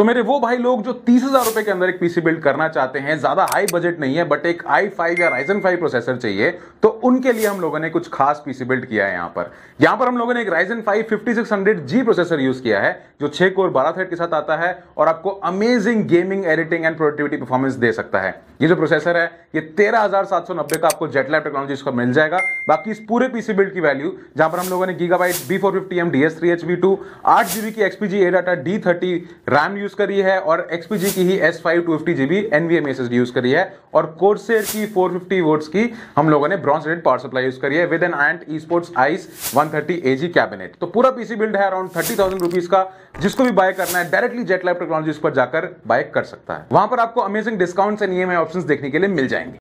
तो मेरे वो भाई लोग जो तीस हजार रुपए के अंदर एक पीसी बिल्ड करना चाहते हैं ज्यादा हाई बजट नहीं है बट एक आई फाइव या राइजन फाइव प्रोसेसर चाहिए तो उनके लिए हम लोगों ने कुछ खास पीसी बिल्ड किया है यहां पर यहां पर हम लोगों ने एक Ryzen five fifty six hundred G processor use किया है जो छह कोर बारह थर्ड के साथ आता है और आपको amazing gaming editing and productivity performance दे सकता है ये जो प्रोसेसर है ये तेरह हजार सात सौ नब्बे का आपको जेटलैब टेक्नोलॉजी इसका मिल जाएगा बाकी इस पूरे पीसी बिल्ड की वैल्यू जहां पर हम लोगों ने Gigabyte B four fifty M D S three H B two आठ जीबी की XPG ADATA D thirty RAM use use करी है और एक्सपीजी की ही S five two fifty GB NVM S use करी है और कोर्सेर की 450 फिफ्टी वोट्स की हम लोगों ने bronze rated power supply use करी है with Ant Esports ice one thirty A G cabinet तो पूरा पीसी बिल्ड है अराउंड थर्टी थाउजेंड रुपीज़ का जिसको भी बाय करना है डायरेक्टली जेट लाइफ टेक्नोलॉजी पर जाकर बाय कर सकता है वहां पर आपको amazing discounts and E M I option देखने के लिए मिल जाएंगे